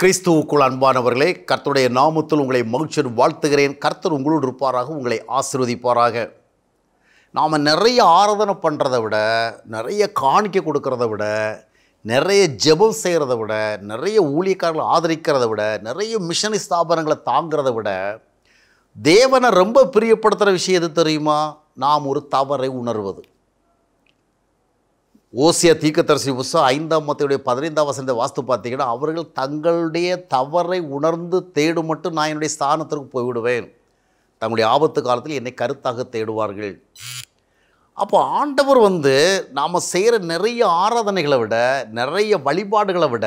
கிறிஸ்துவுக்குள் அன்பானவர்களே கர்த்தருடைய நாமத்தில் உங்களை மகிழ்ச்சியர் வாழ்த்துகிறேன் கர்த்தர் உங்களோடு இருப்பாராக உங்களை ஆசிர்வதிப்பாராக நாம் நிறைய ஆராதனை பண்ணுறதை விட நிறைய காணிக்க கொடுக்கறத விட நிறைய ஜெபம் செய்கிறத விட நிறைய ஊழியக்காரர்களை ஆதரிக்கிறத விட நிறைய மிஷனரி ஸ்தாபனங்களை தாங்கிறத விட தேவனை ரொம்ப பிரியப்படுத்துகிற விஷயம் எது தெரியுமா நாம் ஒரு தவறை உணர்வது ஓசிய தீக்கத்தரசி உஷா ஐந்தாம் மத்தியுடைய பதினைந்தாம் வசந்த வாஸ்து பார்த்தீங்கன்னா அவர்கள் தங்களுடைய தவறை உணர்ந்து தேடு மட்டும் நான் என்னுடைய ஸ்தானத்திற்கு போய்விடுவேன் தங்களுடைய ஆபத்து காலத்தில் என்னை கருத்தாக தேடுவார்கள் அப்போ ஆண்டவர் வந்து நாம் செய்கிற நிறைய ஆராதனைகளை விட நிறைய வழிபாடுகளை விட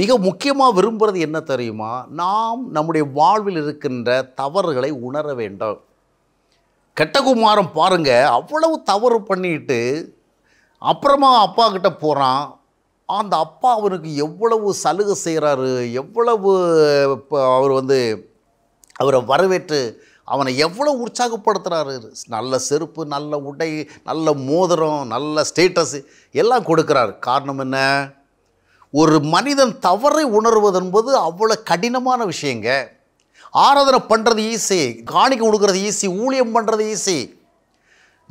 மிக முக்கியமாக விரும்புகிறது என்ன தெரியுமா நாம் நம்முடைய வாழ்வில் இருக்கின்ற தவறுகளை உணர வேண்டும் கெட்டகுமாரம் பாருங்கள் அவ்வளவு தவறு பண்ணிட்டு அப்புறமா அப்பா கிட்டே போகிறான் அந்த அப்பா அவனுக்கு எவ்வளவு சலுகை செய்கிறாரு எவ்வளவு அவர் வந்து அவரை வரவேற்று அவனை எவ்வளோ உற்சாகப்படுத்துகிறாரு நல்ல செருப்பு நல்ல உடை நல்ல மோதிரம் நல்ல ஸ்டேட்டஸு எல்லாம் கொடுக்குறாரு காரணம் என்ன ஒரு மனிதன் தவறை உணர்வது என்பது அவ்வளோ கடினமான விஷயங்க ஆராதனை பண்ணுறது ஈஸி காணிக்க கொடுக்குறது ஈஸி ஊழியம் பண்ணுறது ஈஸி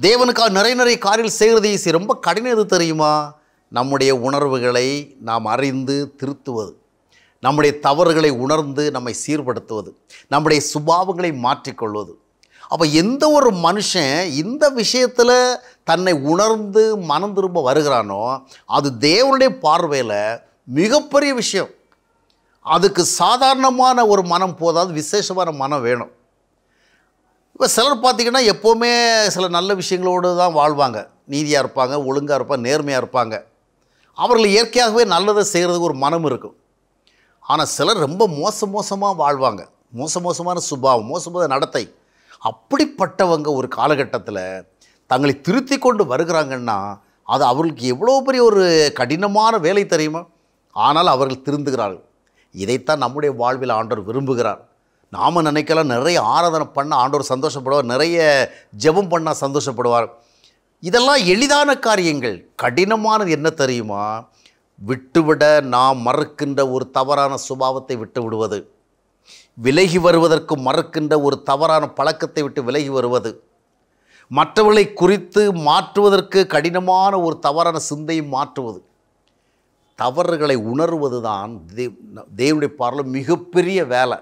தேவனுக்காக நிறைய நிறைய செய்கிறது ஈஸி ரொம்ப கடினம் எது தெரியுமா நம்முடைய உணர்வுகளை நாம் அறிந்து திருத்துவது நம்முடைய தவறுகளை உணர்ந்து நம்மை சீர்படுத்துவது நம்முடைய சுபாவங்களை மாற்றிக்கொள்வது அப்போ எந்த ஒரு மனுஷன் இந்த விஷயத்தில் தன்னை உணர்ந்து மனம் திரும்ப வருகிறானோ அது தேவனுடைய பார்வையில் மிகப்பெரிய விஷயம் அதுக்கு சாதாரணமான ஒரு மனம் போதாது விசேஷமான மனம் வேணும் இப்போ சிலர் பார்த்திங்கன்னா எப்போவுமே சில நல்ல விஷயங்களோடு தான் வாழ்வாங்க நீதியாக இருப்பாங்க ஒழுங்காக இருப்பாங்க நேர்மையாக இருப்பாங்க அவர்கள் இயற்கையாகவே நல்லதை செய்கிறதுக்கு ஒரு மனம் இருக்கும் ஆனால் சிலர் ரொம்ப மோச மோசமாக வாழ்வாங்க மோச மோசமான சுபாவம் மோசமான நடத்தை அப்படிப்பட்டவங்க ஒரு காலகட்டத்தில் தங்களை திருத்தி கொண்டு வருகிறாங்கன்னா அது அவர்களுக்கு எவ்வளோ பெரிய ஒரு கடினமான வேலை தெரியுமா ஆனால் அவர்கள் திருந்துகிறார்கள் இதைத்தான் நம்முடைய வாழ்வில் ஆண்டவர் விரும்புகிறார் நாம் நினைக்கலாம் நிறைய ஆராதனை பண்ண ஆண்டவர் சந்தோஷப்படுவார் நிறைய ஜெபம் பண்ணால் சந்தோஷப்படுவார் இதெல்லாம் எளிதான காரியங்கள் கடினமானது என்ன தெரியுமா விட்டுவிட நாம் மறுக்கின்ற ஒரு தவறான சுபாவத்தை விட்டு விடுவது விலகி வருவதற்கு மறுக்கின்ற ஒரு தவறான பழக்கத்தை விட்டு விலகி வருவது மற்றவர்களை குறித்து மாற்றுவதற்கு கடினமான ஒரு தவறான சிந்தையும் மாற்றுவது தவறுகளை உணர்வது தான் தேவனுடைய பார்ல மிகப்பெரிய வேலை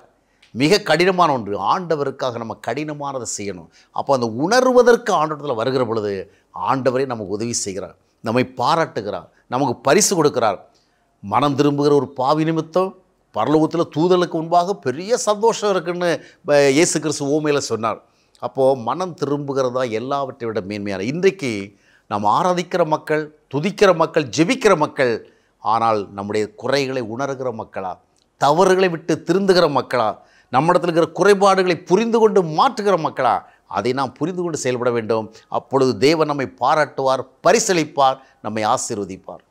மிக கடினமான ஒன்று ஆண்டவருக்காக நம்ம கடினமானதை செய்யணும் அப்போ அந்த உணர்வதற்கு ஆண்டவரத்தில் வருகிற பொழுது ஆண்டவரே நமக்கு உதவி செய்கிறார் நம்மை பாராட்டுகிறார் நமக்கு பரிசு கொடுக்கிறார் மனம் திரும்புகிற ஒரு பாவி நிமித்தம் பரலோகத்தில் தூதலுக்கு முன்பாக பெரிய சந்தோஷம் இருக்குன்னு இயேசு கிறிஸ்து ஓமையில் சொன்னார் அப்போது மனம் திரும்புகிறதா எல்லாவற்றை விட மேன்மையான இன்றைக்கு நாம் ஆராதிக்கிற மக்கள் துதிக்கிற மக்கள் ஜெபிக்கிற மக்கள் ஆனால் நம்முடைய குறைகளை உணர்கிற மக்களா தவறுகளை விட்டு திருந்துகிற மக்களா நம்மிடத்தில் இருக்கிற குறைபாடுகளை புரிந்து கொண்டு மாற்றுகிற மக்களா அதை நாம் புரிந்து கொண்டு செயல்பட வேண்டும் அப்பொழுது தேவன் நம்மை பாராட்டுவார் பரிசளிப்பார் நம்மை ஆசீர்வதிப்பார்